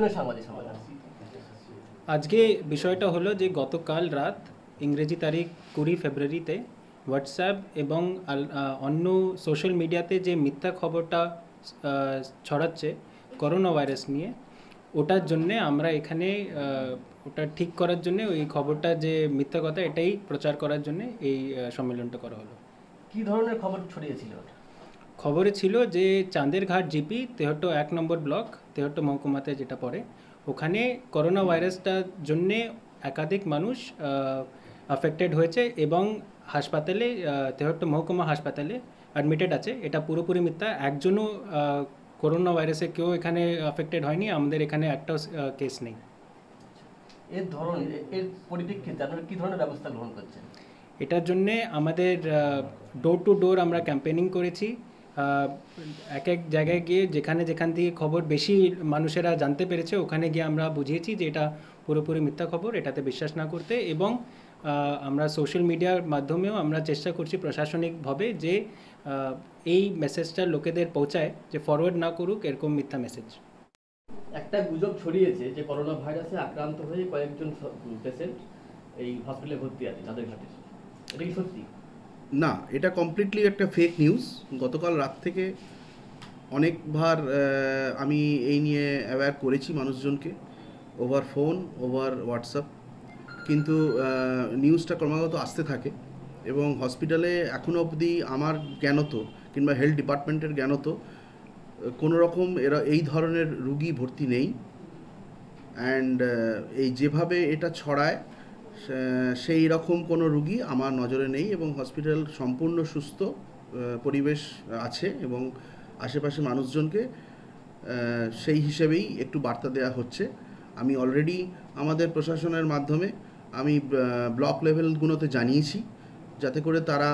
একজনের সাংবাদিক আজকে বিষয়টা হলো যে গতকাল রাত ইংরেজি তারিখ কুড়ি ফেব্রুয়ারিতে হোয়াটসঅ্যাপ এবং অন্য সোশ্যাল মিডিয়াতে যে মিথ্যা খবরটা ছড়াচ্ছে করোনা ভাইরাস নিয়ে ওটার জন্যে আমরা এখানে ওটা ঠিক করার জন্যে ওই খবরটা যে মিথ্যা কথা এটাই প্রচার করার জন্যে এই সম্মেলনটা করা হলো কি ধরনের খবর ছড়িয়েছিল ওটা খবরে ছিল যে চাঁদের ঘাট জিপি তেহট্ট এক নম্বর ব্লক তেহট্ট মহকুমাতে যেটা পড়ে ওখানে করোনা ভাইরাসটার জন্যে একাধিক মানুষ আফেক্টেড হয়েছে এবং হাসপাতালে তেহট্ট মহকুমা হাসপাতালে অ্যাডমিটেড আছে এটা পুরোপুরি মিথ্যা একজনও করোনা ভাইরাসে কেউ এখানে আফেক্টেড হয়নি আমাদের এখানে একটাও কেস নেই এর ধরন এর পরিপ্রেক্ষিতে আপনারা কী ধরনের ব্যবস্থা গ্রহণ করছেন এটার জন্যে আমাদের ডোর টু ডোর আমরা ক্যাম্পেনিং করেছি এক এক জায়গায় গিয়ে যেখানে যেখান থেকে খবর বেশি মানুষেরা জানতে পেরেছে ওখানে গিয়ে আমরা বুঝিয়েছি যে এটা পুরোপুরি মিথ্যা খবর এটাতে বিশ্বাস না করতে এবং আমরা সোশ্যাল মিডিয়ার মাধ্যমেও আমরা চেষ্টা করছি প্রশাসনিকভাবে যে এই মেসেজটা লোকেদের পৌঁছায় যে ফরওয়ার্ড না করুক এরকম মিথ্যা মেসেজ একটা গুজব ছড়িয়েছে যে করোনা ভাইরাসে আক্রান্ত হয়ে কয়েকজন পেশেন্ট এই হসপিটালে ভর্তি আছে তাদের ঘাটে এটা কি সত্যি না এটা কমপ্লিটলি একটা ফেক নিউজ গতকাল রাত থেকে অনেকবার আমি এই নিয়ে অ্যাওয়্যার করেছি মানুষজনকে ওভার ফোন ওভার হোয়াটসঅ্যাপ কিন্তু নিউজটা ক্রমাগত আসতে থাকে এবং হসপিটালে এখনও অবধি আমার জ্ঞানত কিংবা হেলথ ডিপার্টমেন্টের জ্ঞানত কোনো রকম এরা এই ধরনের রুগী ভর্তি নেই অ্যান্ড এই যেভাবে এটা ছড়ায় সেই রকম কোনো রুগী আমার নজরে নেই এবং হসপিটাল সম্পূর্ণ সুস্থ পরিবেশ আছে এবং আশেপাশে মানুষজনকে সেই হিসেবেই একটু বার্তা দেওয়া হচ্ছে আমি অলরেডি আমাদের প্রশাসনের মাধ্যমে আমি ব্লক লেভেলগুলোতে জানিয়েছি যাতে করে তারা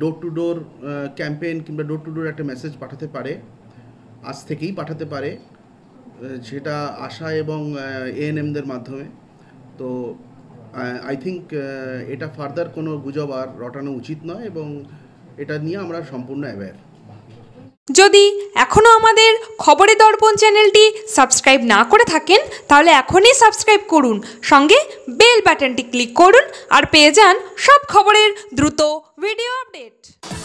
ডোর টু ডোর ক্যাম্পেইন কিংবা ডোর টু ডোর একটা মেসেজ পাঠাতে পারে আজ থেকেই পাঠাতে পারে সেটা আশা এবং এএনএমদের মাধ্যমে তো আই থিঙ্ক এটা ফার্দার কোনো গুজব আর রটানো উচিত নয় এবং এটা নিয়ে আমরা সম্পূর্ণ অ্যাওয়্যার যদি এখনও আমাদের খবরে দর্পণ চ্যানেলটি সাবস্ক্রাইব না করে থাকেন তাহলে এখনই সাবস্ক্রাইব করুন সঙ্গে বেল বাটনটি ক্লিক করুন আর পেয়ে যান সব খবরের দ্রুত ভিডিও আপডেট